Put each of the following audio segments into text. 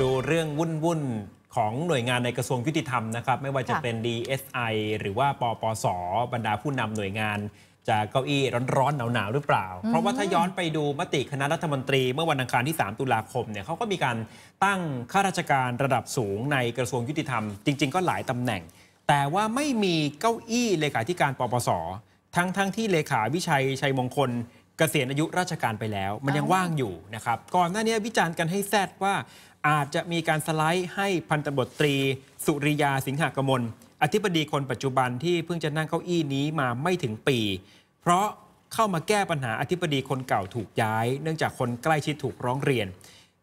ดูเรื่องวุ่นวุ่นของหน่วยงานในกระทรวงยุติธรรมนะครับ ไม่ว่าจะเป็น DSI หรือว่าปปสบรรดาผู้นำหน่วยงาน จะเก้าอี้ร้อนๆ หนาวๆ หรือเปล่า เพราะว่าถ้าย้อนไปดูมติคณะรัฐมนตรี เมื่อวันอังคารที่ 3 ตุลาคมเนี่ยเขาก็มีการตั้งข้าราชการระดับสูงในกระทรวงยุติธรรม จริงๆ ก็หลายตำแหน่ง แต่ว่าไม่มีเก้าอี้เลขาธิการปปส ทั้งๆที่เลขาวิชัยชัยมงคลเกษียณอายุราชการไปแล้วมันยังว่างอยู่นะครับก่อนหน้านี้วิจารณ์กันให้แซดว่าอาจจะมีการสไลด์ให้พันตบตรี สุริยาสิงหกมลอธิบดีคนปัจจุบันที่เพิ่งจะนั่งเก้าอี้นี้มาไม่ถึงปี เพราะเข้ามาแก้ปัญหาอธิบดีคนเก่าถูกย้าย เนื่องจากคนใกล้ชิดถูกร้องเรียน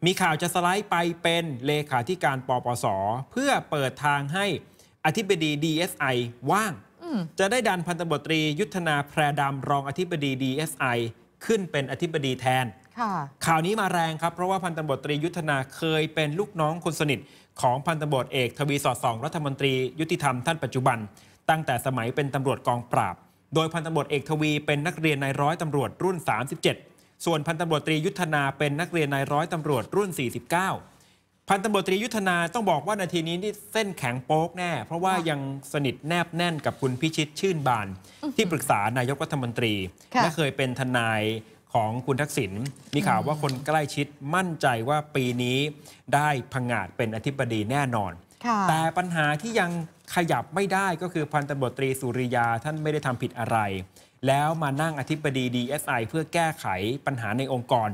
มีข่าวจะสไลด์ไปเป็นเลขาธิการปปสเพื่อเปิดทางให้อธิบดี DSI ว่างจะได้ดันพันตบตรียุทธนาแพรดำรองอธิบดี DSI ขึ้นเป็นอธิบดีแทน ข่าวนี้มาแรงครับเพราะว่าพันตำรวจตรียุทธนาเคยเป็นลูกน้องคนสนิท ของพันตำรวจเอกทวี สอดสองรัฐมนตรียุติธรรมท่านปัจจุบัน ตั้งแต่สมัยเป็นตำรวจกองปราบ โดยพันตำรวจเอกทวี เป็นนักเรียนนายร้อยตำรวจรุ่น 37 ส่วนพันตำรวจตรียุทธนาเป็นนักเรียนนายร้อยตำรวจรุ่น 49พันตำรวจตรียุทธนาต้องบอกว่านาทีนี้นี่เส้นแข็งโป๊กแน่ เพราะว่ายังสนิทแนบแน่นกับคุณพิชิตชื่นบาน ที่ปรึกษานายกรัฐมนตรี และเคยเป็นทนายของคุณทักษิณมีข่าวว่าคนใกล้ชิดมั่นใจว่าปีนี้ได้พังงาดเป็นอธิบดีแน่นอน แต่ปัญหาที่ยังขยับไม่ได้ก็คือพันตำรวจตรีสุริยาท่านไม่ได้ทำผิดอะไรแล้วมานั่งอธิบดีดีเอสไอเพื่อแก้ไขปัญหาในองค์กร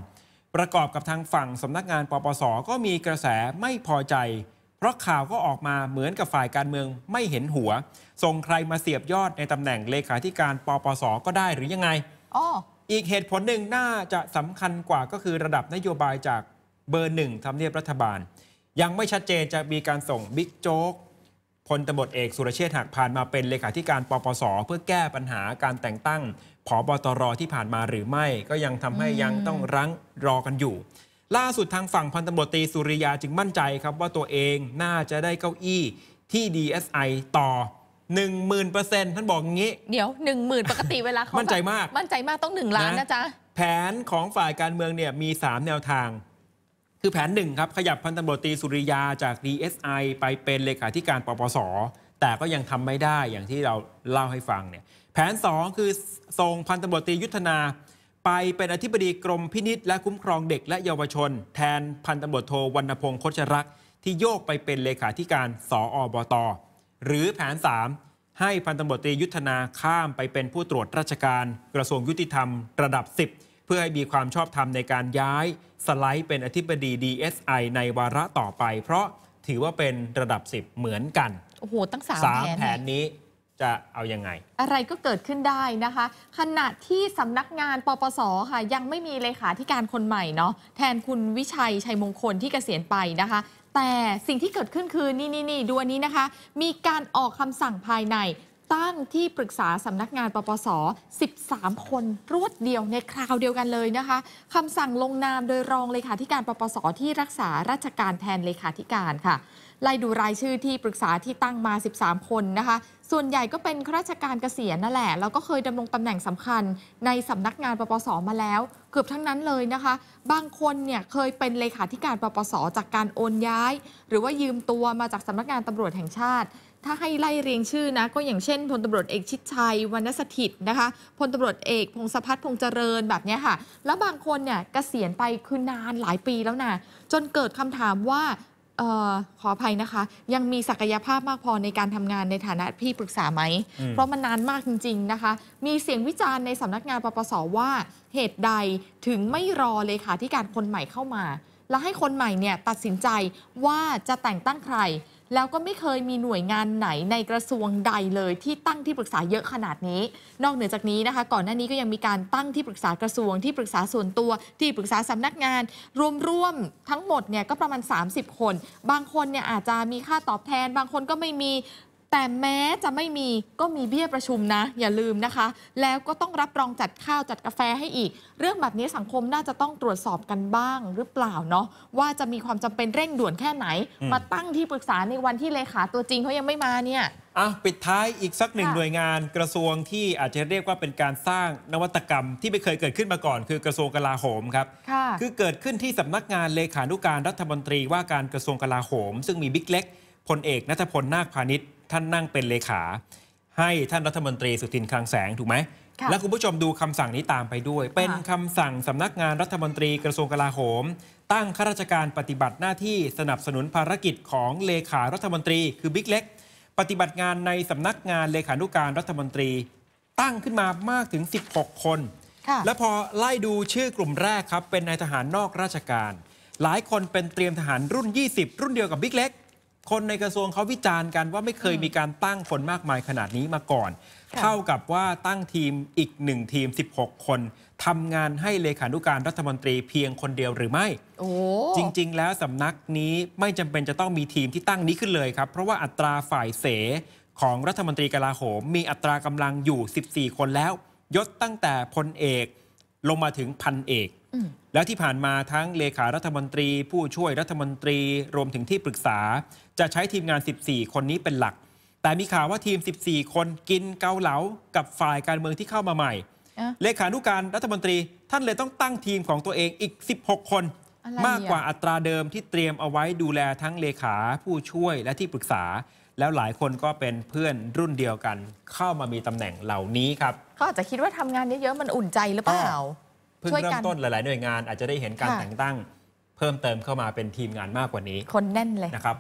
ประกอบกับทางฝั่งสำนักงานปปสก็มีกระแสไม่พอใจ เพราะข่าวก็ออกมาเหมือนกับฝ่ายการเมืองไม่เห็นหัว ส่งใครมาเสียบยอดในตำแหน่งเลขาธิการปปสก็ได้หรือยังไงออีกเหตุผลหนึ่งน่าจะสำคัญกว่าก็คือระดับนโยบายจากเบอร์หนึ่งทำเนียบรัฐบาล ยังไม่ชัดเจนจะมีการส่งบิ๊กโจ๊กพลตบดเอกสุรเชษฐ์หักพานมาเป็นเลขาธิการปปสเพื่อแก้ปัญหาการแต่งตั้งผอบตรที่ผ่านมาหรือไม่ก็ยังทำให้ยังต้องรั้งรอกันอยู่ ล่าสุดทางฝั่งพันตำรวจตีสุริยาจึงมั่นใจครับว่าตัวเองน่าจะได้เก้าอี้ที่ DSI ต่อ10,000%ท่านบอกงี้ เดี๋ยว 10,000 ปกติเวลาเขามั่นใจมาก มั่นใจมากต้อง1ล้านนะจ๊ะแผนของฝ่ายการเมืองเนี่ยมี 3 แนวทางคือแผนหนึ่งครับขยับพันตำรวจตีสุริยาจาก DSI ไปเป็นเลขาธิการปปส แต่ก็ยังทำไม่ได้อย่างที่เราเล่าให้ฟังเนี่ยแผน 2 คือส่งพันตำรวจตียุทธนา ไปเป็นอธิบดีกรมพินิษและคุ้มครองเด็กและเยาวชน แทนพันตำรวจโทวรรณพงศ์คชรักที่โยกไปเป็นเลขาธิการสออบตหรือแผน 3 ให้พันตำรวจตียุทธนาข้ามไปเป็นผู้ตรวจราชการ กระทรวงยุติธรรมระดับ10พื่อให้มีความชอบธรรมในการย้ายสไลด์เป็นอธิบดี DSI ในวาระต่อไป เพราะถือว่าเป็นระดับ 10 เหมือนกัน โอ้โหตั้งสามแผแผนนี้จะเอายังไง อะไรก็เกิดขึ้นได้นะคะ ขณะที่สำนักงานปปสค่ะยังไม่มีเลขาธิการคนใหม่เนาะแทนคุณวิชัย ชัยมงคลที่เกษียณไปนะคะ แต่สิ่งที่เกิดขึ้นคือนี่นี่นี่ดูอันนี้นะคะ มีการออกคำสั่งภายในตั้งที่ปรึกษาสำนักงานปปส 13 คนรวดเดียวในคราวเดียวกันเลยนะคะคำสั่งลงนามโดยรองเลขาธิการปปส ที่รักษาราชการแทนเลขาธิการค่ะไล่ดูรายชื่อที่ปรึกษาที่ตั้งมา 13 คนนะคะ ส่วนใหญ่ก็เป็นข้าราชการเกษียณนั่นแหละแล้วก็เคยดำรงตำแหน่งสำคัญในสำนักงานปปส มาแล้ว เกือบทั้งนั้นเลยนะคะบางคนเนี่ยเคยเป็นเลขาธิการปปส จากการโอนย้าย หรือว่ายืมตัวมาจากสำนักงานตำรวจแห่งชาติถ้าให้ไล่เรียงชื่อนะ ก็อย่างเช่นพลตำรวจเอกชิดชัยวรรณสถิตนะคะพลตำรวจเอก พงศพัฒน์พงเจริญแบบนี้ค่ะ แล้วบางคนเนี่ยกเกษียณไปคือนานหลายปีแล้วนะจนเกิดคำถามว่าออขออภัยนะคะ ยังมีศักยภาพมากพอในการทำงานในฐานะพี่ปรึกษาไหม เพราะมันนานมากจริงๆนะคะ มีเสียงวิจารณ์ในสำนักงานปปสว่าเหตุใดถึงไม่รอเลยค่ะที่การคนใหม่เข้ามา และให้คนใหม่เนี่ยตัดสินใจว่าจะแต่งตั้งใครแล้วก็ไม่เคยมีหน่วยงานไหนในกระทรวงใดเลย ที่ตั้งที่ปรึกษาเยอะขนาดนี้ นอกเหนือจากนี้นะคะ ก่อนหน้านี้ก็ยังมีการตั้งที่ปรึกษากระทรวง ที่ปรึกษาส่วนตัว ที่ปรึกษาสำนักงาน รวมมทั้งหมดเนี่ยก็ประมาณ 30 คน บางคนเนี่ยอาจจะมีค่าตอบแทน บางคนก็ไม่มีแต่แม้จะไม่มีก็มีเบี้ยประชุมนะ อย่าลืมนะคะ แล้วก็ต้องรับรองจัดข้าวจัดกาแฟให้อีก เรื่องแบบนี้สังคมน่าจะต้องตรวจสอบกันบ้างหรือเปล่าเนาะว่าจะมีความจำเป็นเร่งด่วนแค่ไหน มาตั้งที่ปรึกษาในวันที่เลขาตัวจริงเขายังไม่มาเนี่ยอ่ะ ปิดท้ายอีกสักหนึ่งหน่วยงานกระทรวงที่อาจจะเรียกว่าเป็นการสร้างนวัตกรรมที่ไม่เคยเกิดขึ้นมาก่อน คือกระทรวงกลาโหมครับคือเกิดขึ้นที่สำนักงานเลขานุการรัฐมนตรีว่าการกระทรวงกลาโหม ซึ่งมีบิ๊กเล็กพลเอกนัทพลนาคพาณิชย์ท่านนั่งเป็นเลขา ให้ท่านรัฐมนตรีสุทินคลังแสงถูกไหมและคุณผู้ชมดูคำสั่งนี้ตามไปด้วย เป็นคำสั่งสำนักงานรัฐมนตรีกระทรวงกลาโหม ตั้งข้าราชการปฏิบัติหน้าที่สนับสนุนภารกิจของ เลขารัฐมนตรี คือบิ๊กเล็กปฏิบัติงานในสำนักงาน เลขานุการรัฐมนตรีตั้งขึ้นมามากถึง 16 คน และพอไล่ดูชื่อกลุ่มแรกครับ เป็นนายทหารนอกราชการ หลายคนเป็นเตรียมทหารรุ่น 20 รุ่นเดียวกับบิ๊กเล็กคนในกระทรวงเขาวิจารณ์กันว่าไม่เคยมีการตั้งคนมากมายขนาดนี้มาก่อน เท่ากับว่าตั้งทีมอีกหนึ่งทีม 16 คนทำงานให้เลขานุการรัฐมนตรีเพียงคนเดียวหรือไม่จริงๆ แล้วสำนักนี้ไม่จำเป็นจะต้องมีทีมที่ตั้งนี้ขึ้นเลยครับ เพราะว่าอัตราฝ่ายเสของรัฐมนตรีกลาโหม มีอัตรากำลังอยู่ 14 คนแล้ว ยศตั้งแต่พลเอก ลงมาถึงพันเอกแล้วที่ผ่านมาทั้งเลขารัฐมนตรีผู้ช่วยรัฐมนตรีรวมถึงที่ปรึกษา จะใช้ทีมงาน 14 คนนี้เป็นหลัก แต่มีข่าวว่าทีม 14 คนกินเกาเหลากับฝ่ายการเมืองที่เข้ามาใหม่เลขานุการรัฐมนตรีท่านเลยต้องตั้งทีมของตัวเองอีก 16 คน มากกว่าอัตราเดิมที่เตรียมเอาไว้ดูแลทั้งเลขาผู้ช่วยและที่ปรึกษา แล้วหลายคนก็เป็นเพื่อนรุ่นเดียวกัน เข้ามามีตำแหน่งเหล่านี้ครับเขาอาจจะคิดว่าทำงานเยอะๆ มันอุ่นใจหรือเปล่าเพิ่งเริ่มต้นหลายๆ หน่วยงานอาจจะได้เห็นการแต่งตั้ง เพิ่มเติมเข้ามาเป็นทีมงานมากกว่านี้ คนแน่นเลยนะครับ